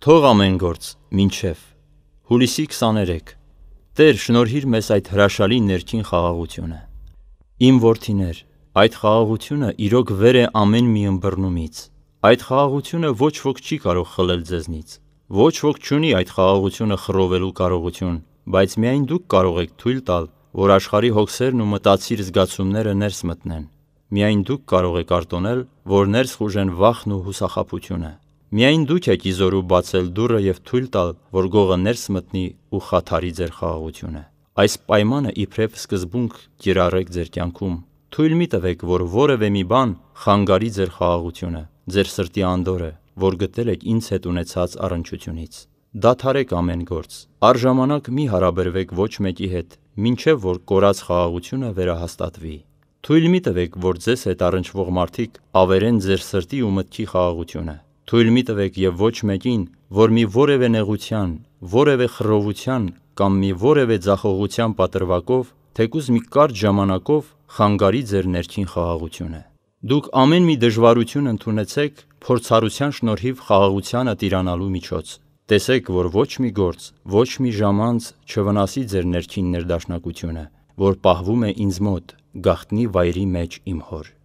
Թող ամեն գործ, մինչև, հուլիսի 23, տեր շնորհիր մեզ այդ հրաշալի ներքին խաղաղությունը։ Իմ որդիներ, այդ խաղաղությունը իրոք վեր է ամեն մի ըմբռնումից։ Այդ խաղաղությունը ոչ ոք չի կարող խլել ձեզնից։ Ոչ ոք չունի այդ խաղաղությունը խռովելու կարողություն, բայց միայն դուք կարող եք թույլ տալ, որ աշխարհի հոգսերն ու մտածիր զգացումները ներս մտնեն։ Միայն դուք կարող եք արտոնել, որ ներս խուժեն վախն ու հուսախապությունը։ Միայն դուք եք իզորու բացել դուռը եւ թույլ տալ, որ գողը ներս մտնի ու խաթարի ձեր խաղաղությունը։ Այս պայմանը իբրև սկզբունք կիրառեք ձեր կյանքում։ Թույլ մի տվեք, որ որևէ մի բան խանգարի ձեր խաղաղությունը, ձեր սրտի անդորը, որ գտել եք ինձ հետ ունեցած առնչությունից։ Դադարեք ամեն գործ։ Արժամանակ մի հարաբերվեք ոչ մեկի հետ, ինչև որ կորած խաղաղությունը վերահաստատվի։ Թույլ մի տվեք, որ ձեզ հետ առնչվող մարդիկ ավերեն ձեր սրտի ու մտքի խաղաղությունը թույլ մի տվեք եւ ոչ մեկին, որ մի որևէ նեղության, որևէ խռովության կամ մի որևէ ձախողության պատրվակով, թեկուզ մի կարճ ժամանակով խանգարի ձեր ներքին խաղաղությունը։ Դուք ամեն մի դժվարություն ընդունեցեք փորձառության շնորհիվ խաղաղությանը տիրանալու միջոց։ Տեսեք, որ ոչ մի գործ, ոչ մի ժամանց չվնասի ձեր ներքին ներդաշնակությունը, որ պահվում է ինձ մոտ, գախտնի վայրի մեջ իմ հոր։